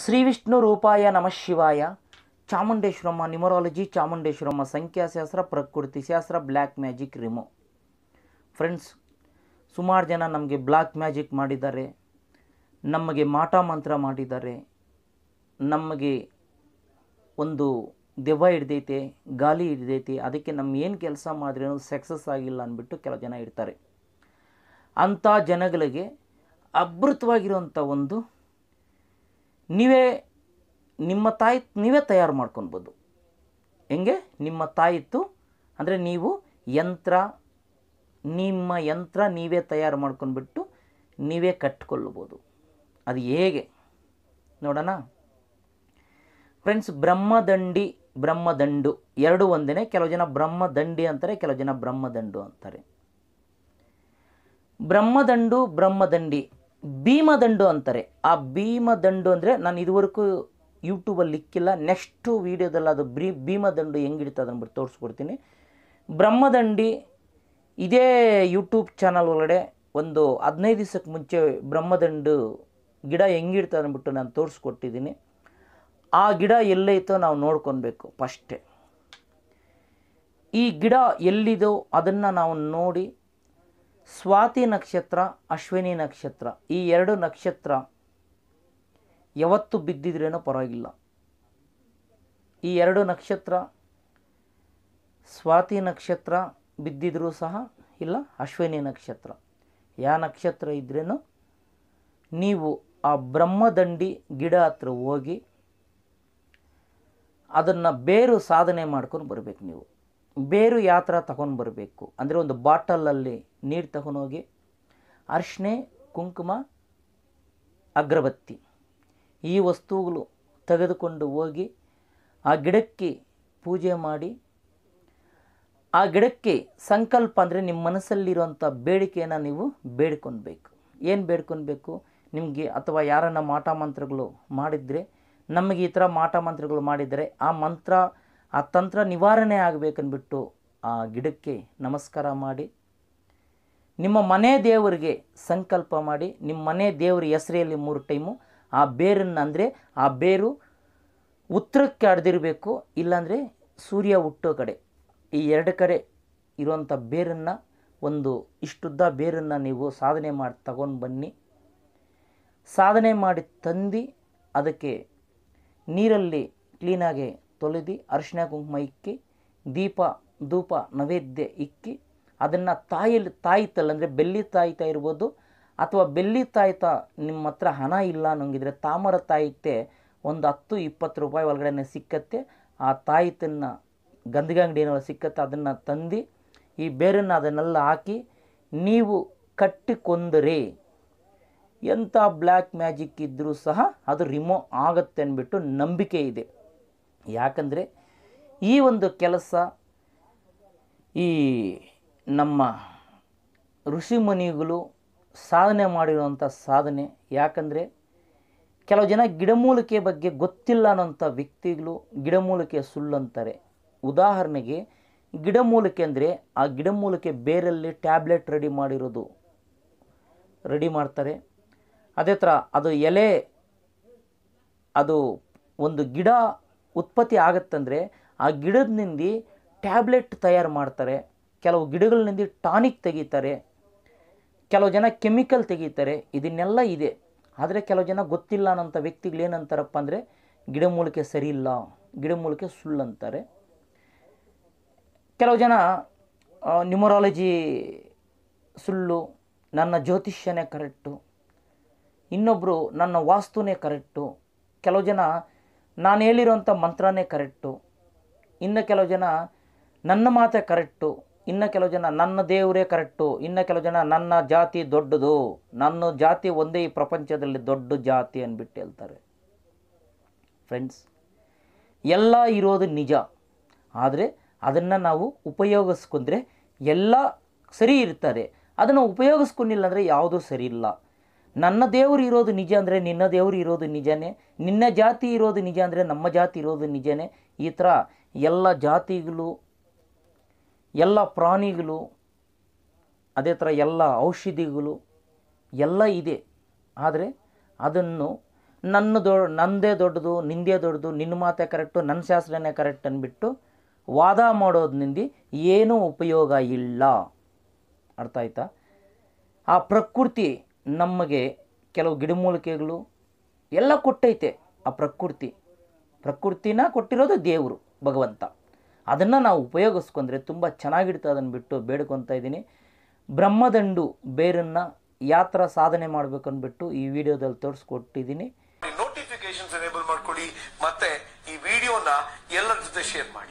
ಶ್ರೀ ವಿಷ್ಣು ರೂಪಾಯ ನಮಃ ಶಿವಾಯ ಚಾಮುಂಡೇಶ್ವರಮ್ಮ ನ್ಯೂಮರಾಲಜಿ ಚಾಮುಂಡೇಶ್ವರಮ್ಮ ಸಂಖ್ಯಾಶಾಸ್ತ್ರ ಪ್ರಕೃತಿ ಶಾಸ್ತ್ರ ಬ್ಲ್ಯಾಕ್ ಮ್ಯಾಜಿಕ್ ರಿಮೋ ಫ್ರೆಂಡ್ಸ್ ಸುಮಾರು ಜನ ನಮಗೆ ಬ್ಲ್ಯಾಕ್ ಮ್ಯಾಜಿಕ್ ಮಾಡಿದ್ದಾರೆ ನಮಗೆ ಮಾಟ ಮಂತ್ರ ಮಾಡಿದ್ದಾರೆ ನಮಗೆ ಒಂದು ದೆವ್ವ ಹಿಡ್ದೈತೆ ಗಾಲಿ ಹಿಡ್ದೈತೆ ಅದಕ್ಕೆ ನಮ್ಮ ಏನು ಕೆಲಸ ಮಾಡಿದ್ರೂ ಸಕ್ಸಸ್ ಆಗಿಲ್ಲ ಅಂದ್ಬಿಟ್ಟು ಕೆಲವು ಜನ ಇರ್ತಾರೆ ಅಂಥ ಜನಗಳಿಗೆ ಅಭೃತವಾಗಿರುವಂಥ ಒಂದು ನೀವೇ ನಿಮ್ಮ ತಾಯಿ ನೀವೇ ತಯಾರು ಮಾಡ್ಕೊಬೋದು ಹೆಂಗೆ ನಿಮ್ಮ ತಾಯಿತ್ತು ಅಂದರೆ ನೀವು ಯಂತ್ರ ನಿಮ್ಮ ಯಂತ್ರ ನೀವೇ ತಯಾರು ಮಾಡ್ಕೊಂಡ್ಬಿಟ್ಟು ನೀವೇ ಕಟ್ಕೊಳ್ಳಬೋದು ಅದು ಹೇಗೆ ನೋಡೋಣ ಫ್ರೆಂಡ್ಸ್ ಬ್ರಹ್ಮದಂಡಿ ಬ್ರಹ್ಮದಂಡು ಎರಡು ಒಂದೇ ಕೆಲವು ಜನ ಬ್ರಹ್ಮದಂಡಿ ಅಂತಾರೆ ಕೆಲವು ಜನ ಬ್ರಹ್ಮದಂಡು ಅಂತಾರೆ ಬ್ರಹ್ಮದಂಡು ಬ್ರಹ್ಮದಂಡಿ ಭೀಮದಂಡು ಅಂತಾರೆ ಆ ಭೀಮದಂಡು ಅಂದರೆ ನಾನು ಇದುವರೆಗೂ ಯೂಟ್ಯೂಬಲ್ಲಿ ಇಕ್ಕಿಲ್ಲ ನೆಕ್ಸ್ಟು ವೀಡಿಯೋದಲ್ಲಿ ಅದು ಬ್ರೀ ಭೀಮದಂಡು ಹೆಂಗಿಡ್ತದೆ ಅಂದ್ಬಿಟ್ಟು ತೋರಿಸ್ಕೊಡ್ತೀನಿ ಬ್ರಹ್ಮದಂಡಿ ಇದೇ ಯೂಟ್ಯೂಬ್ ಚಾನಲ್ ಒಳಗಡೆ ಒಂದು ಹದಿನೈದು ದಿವಸಕ್ಕೆ ಮುಂಚೆ ಬ್ರಹ್ಮದಂಡು ಗಿಡ ಹೆಂಗಿಡ್ತದೆ ಅಂದ್ಬಿಟ್ಟು ನಾನು ತೋರಿಸ್ಕೊಟ್ಟಿದ್ದೀನಿ ಆ ಗಿಡ ಎಲ್ಲೈತೋ ನಾವು ನೋಡ್ಕೊಬೇಕು ಫಸ್ಟೇ ಈ ಗಿಡ ಎಲ್ಲಿದೋ ಅದನ್ನು ನಾವು ನೋಡಿ ಸ್ವಾತಿ ನಕ್ಷತ್ರ ಅಶ್ವಿನಿ ನಕ್ಷತ್ರ ಈ ಎರಡು ನಕ್ಷತ್ರ ಯಾವತ್ತು ಬಿದ್ದಿದ್ರೇನೋ ಪರವಾಗಿಲ್ಲ ಈ ಎರಡು ನಕ್ಷತ್ರ ಸ್ವಾತಿ ನಕ್ಷತ್ರ ಬಿದ್ದಿದ್ರೂ ಸಹ ಇಲ್ಲ ಅಶ್ವಿನಿ ನಕ್ಷತ್ರ ಯಾವ ನಕ್ಷತ್ರ ಇದ್ರೇನು ನೀವು ಆ ಬ್ರಹ್ಮದಂಡಿ ಗಿಡ ಹತ್ರ ಹೋಗಿ ಅದನ್ನು ಬೇರು ಸಾಧನೆ ಮಾಡ್ಕೊಂಡು ಬರಬೇಕು ನೀವು ಬೇರು ಯಾವ ತಗೊಂಡು ಬರಬೇಕು ಅಂದರೆ ಒಂದು ಬಾಟಲಲ್ಲಿ ನೀರು ತಗೊಂಡೋಗಿ ಅರ್ಶಿಣೆ ಕುಂಕುಮ ಅಗ್ರಬತ್ತಿ ಈ ವಸ್ತುಗಳು ತೆಗೆದುಕೊಂಡು ಹೋಗಿ ಆ ಗಿಡಕ್ಕೆ ಪೂಜೆ ಮಾಡಿ ಆ ಗಿಡಕ್ಕೆ ಸಂಕಲ್ಪ ಅಂದರೆ ನಿಮ್ಮ ಮನಸ್ಸಲ್ಲಿರುವಂಥ ಬೇಡಿಕೆಯನ್ನು ನೀವು ಬೇಡ್ಕೊಳ್ಬೇಕು ಏನು ಬೇಡ್ಕೊಳ್ಬೇಕು ನಿಮಗೆ ಅಥವಾ ಯಾರನ್ನ ಮಾಟ ಮಂತ್ರಗಳು ಮಾಡಿದರೆ ನಮಗೆ ಈ ಥರ ಮಾಟ ಮಂತ್ರಗಳು ಮಾಡಿದರೆ ಆ ಮಂತ್ರ ಆ ತಂತ್ರ ನಿವಾರಣೆ ಆಗಬೇಕನ್ಬಿಟ್ಟು ಆ ಗಿಡಕ್ಕೆ ನಮಸ್ಕಾರ ಮಾಡಿ ನಿಮ್ಮ ಮನೆ ದೇವರಿಗೆ ಸಂಕಲ್ಪ ಮಾಡಿ ನಿಮ್ಮ ಮನೆ ದೇವರ ಹೆಸರಿಯಲ್ಲಿ ಮೂರು ಟೈಮು ಆ ಬೇರನ್ನು ಅಂದರೆ ಆ ಬೇರು ಉತ್ತರಕ್ಕೆ ಅಡ್ದಿರಬೇಕು ಇಲ್ಲಾಂದರೆ ಸೂರ್ಯ ಹುಟ್ಟೋ ಕಡೆ ಈ ಎರಡು ಕಡೆ ಇರುವಂಥ ಬೇರನ್ನು ಒಂದು ಇಷ್ಟುದ್ದ ಬೇರನ್ನು ನೀವು ಸಾಧನೆ ಮಾಡಿ ತಗೊಂಡು ಬನ್ನಿ ಸಾಧನೆ ಮಾಡಿ ತಂದು ಅದಕ್ಕೆ ನೀರಲ್ಲಿ ಕ್ಲೀನಾಗಿ ತೊಳೆದು ಅರಿಶಿಣ ಕುಂಕುಮ ಇಕ್ಕಿ ದೀಪ ಧೂಪ ನೈವೇದ್ಯ ಇಕ್ಕಿ ಅದನ್ನು ತಾಯಲ್ಲಿ ತಾಯಿ ತಲ್ಲ ಅಂದರೆ ಬೆಲ್ಲಿ ತಾಯಿತಾ ಇರ್ಬೋದು ಅಥವಾ ಬೆಲ್ಲಿ ತ ನಿಮ್ಮ ಹತ್ರ ಹಣ ಇಲ್ಲ ಅನ್ನೋಂಗಿದ್ರೆ ತಾಮರ ತಾಯಿತೆ ಒಂದು ಹತ್ತು ಇಪ್ಪತ್ತು ರೂಪಾಯಿ ಒಳಗಡೆ ಸಿಕ್ಕತ್ತೆ ಆ ತಾಯಿತನ್ನು ಗಂಧಗ ಅಂಗಡಿನ ಸಿಕ್ಕತ್ತೆ ಅದನ್ನು ತಂದು ಈ ಬೇರನ್ನು ಅದನ್ನೆಲ್ಲ ಹಾಕಿ ನೀವು ಕಟ್ಟಿಕೊಂದರೆ ಎಂಥ ಬ್ಲ್ಯಾಕ್ ಮ್ಯಾಜಿಕ್ ಇದ್ದರೂ ಸಹ ಅದು ರಿಮೂವ್ ಆಗುತ್ತೆ ಅಂದ್ಬಿಟ್ಟು ನಂಬಿಕೆ ಇದೆ ಯಾಕಂದರೆ ಈ ಒಂದು ಕೆಲಸ ಈ ನಮ್ಮ ಋಷಿ ಮುನಿಗಳು ಸಾಧನೆ ಮಾಡಿರುವಂಥ ಸಾಧನೆ ಯಾಕಂದರೆ ಕೆಲವು ಜನ ಗಿಡಮೂಲಿಕೆ ಬಗ್ಗೆ ಗೊತ್ತಿಲ್ಲ ಅನ್ನೋಂಥ ವ್ಯಕ್ತಿಗಳು ಗಿಡಮೂಲಿಕೆ ಸುಳ್ಳು ಅಂತಾರೆ ಉದಾಹರಣೆಗೆ ಗಿಡಮೂಲಿಕೆ ಅಂದರೆ ಆ ಗಿಡಮೂಲಿಕೆ ಬೇರಲ್ಲಿ ಟ್ಯಾಬ್ಲೆಟ್ ರೆಡಿ ಮಾಡಿರೋದು ರೆಡಿ ಮಾಡ್ತಾರೆ ಅದೇ ಥರ ಅದು ಎಲೆ ಅದು ಒಂದು ಗಿಡ ಉತ್ಪತ್ತಿ ಆಗತ್ತಂದರೆ ಆ ಗಿಡದಿಂದ ಟ್ಯಾಬ್ಲೆಟ್ ತಯಾರು ಮಾಡ್ತಾರೆ ಕೆಲವು ಗಿಡಗಳಿಂದ ಟಾನಿಕ್ ತೆಗೀತಾರೆ ಕೆಲವು ಜನ ಕೆಮಿಕಲ್ ತೆಗೀತಾರೆ ಇದನ್ನೆಲ್ಲ ಇದೆ ಆದರೆ ಕೆಲವು ಜನ ಗೊತ್ತಿಲ್ಲ ಅನ್ನೋಂಥ ವ್ಯಕ್ತಿಗಳು ಏನಂತಾರಪ್ಪ ಅಂದರೆ ಗಿಡಮೂಲಿಕೆ ಸರಿ ಇಲ್ಲ ಗಿಡಮೂಲಿಕೆ ಸುಳ್ಳು ಅಂತಾರೆ ಕೆಲವು ಜನ ನ್ಯೂಮರಾಲಜಿ ಸುಳ್ಳು ನನ್ನ ಜ್ಯೋತಿಷ್ಯನೇ ಕರೆಕ್ಟು ಇನ್ನೊಬ್ಬರು ನನ್ನ ವಾಸ್ತುನೇ ಕರೆಕ್ಟು ಕೆಲವು ಜನ ನಾನು ಹೇಳಿರುವಂಥ ಮಂತ್ರನೇ ಕರೆಕ್ಟು ಇನ್ನು ಕೆಲವು ಜನ ನನ್ನ ಮಾತೇ ಕರೆಕ್ಟು ಇನ್ನು ಕೆಲವು ಜನ ನನ್ನ ದೇವರೇ ಕರೆಕ್ಟು ಇನ್ನು ಕೆಲವು ಜನ ನನ್ನ ಜಾತಿ ದೊಡ್ಡದು ನನ್ನ ಜಾತಿ ಒಂದೇ ಈ ಪ್ರಪಂಚದಲ್ಲಿ ದೊಡ್ಡ ಜಾತಿ ಅಂದ್ಬಿಟ್ಟು ಹೇಳ್ತಾರೆ ಫ್ರೆಂಡ್ಸ್ ಎಲ್ಲ ಇರೋದು ನಿಜ ಆದರೆ ಅದನ್ನು ನಾವು ಉಪಯೋಗಿಸ್ಕೊಂಡ್ರೆ ಎಲ್ಲ ಸರಿ ಇರ್ತದೆ ಅದನ್ನು ಉಪಯೋಗಿಸ್ಕೊಂಡಿಲ್ಲ ಅಂದರೆ ಯಾವುದೂ ಸರಿ ಇಲ್ಲ ನನ್ನ ದೇವರು ಇರೋದು ನಿಜ ಅಂದರೆ ನಿನ್ನ ದೇವರು ಇರೋದು ನಿಜನೇ ನಿನ್ನ ಜಾತಿ ಇರೋದು ನಿಜ ಅಂದರೆ ನಮ್ಮ ಜಾತಿ ಇರೋದು ನಿಜನೇ ಈ ಥರ ಎಲ್ಲ ಜಾತಿಗಳು ಎಲ್ಲ ಪ್ರಾಣಿಗಳು ಅದೇ ಥರ ಎಲ್ಲ ಔಷಧಿಗಳು ಎಲ್ಲ ಇದೆ ಆದರೆ ಅದನ್ನು ನನ್ನ ದೊ ನನ್ನದೇ ದೊಡ್ಡದು ನಿಂದೇ ದೊಡ್ಡದು ನಿನ್ನ ಮಾತೇ ಕರೆಕ್ಟು ನನ್ನ ಶಾಸ್ತ್ರನೇ ಕರೆಕ್ಟ್ ಅಂದ್ಬಿಟ್ಟು ವಾದ ಮಾಡೋದ್ನಿಂದ ಏನೂ ಉಪಯೋಗ ಇಲ್ಲ ಅರ್ಥ ಆಯ್ತಾ ಆ ಪ್ರಕೃತಿ ನಮಗೆ ಕೆಲವು ಗಿಡಮೂಲಿಕೆಗಳು ಎಲ್ಲ ಕೊಟ್ಟೈತೆ ಆ ಪ್ರಕೃತಿ ಪ್ರಕೃತಿನ ಕೊಟ್ಟಿರೋದು ದೇವರು ಭಗವಂತ ಅದನ್ನು ನಾವು ಉಪಯೋಗಿಸ್ಕೊಂಡ್ರೆ ತುಂಬ ಚೆನ್ನಾಗಿಡ್ತ ಅದನ್ನು ಬಿಟ್ಟು ಬೇಡ್ಕೊತಾ ಇದ್ದೀನಿ ಬ್ರಹ್ಮದಂಡು ಬೇರನ್ನು ಯಾವ ಥರ ಸಾಧನೆ ಮಾಡಬೇಕನ್ಬಿಟ್ಟು ಈ ವಿಡಿಯೋದಲ್ಲಿ ತೋರಿಸ್ಕೊಟ್ಟಿದ್ದೀನಿ ನೋಟಿಫಿಕೇಶನ್ಸ್ ಎನೇಬಲ್ ಮಾಡ್ಕೊಳ್ಳಿ ಮತ್ತೆ ಈ ವಿಡಿಯೋನ ಎಲ್ಲರ ಜೊತೆ ಶೇರ್ ಮಾಡಿ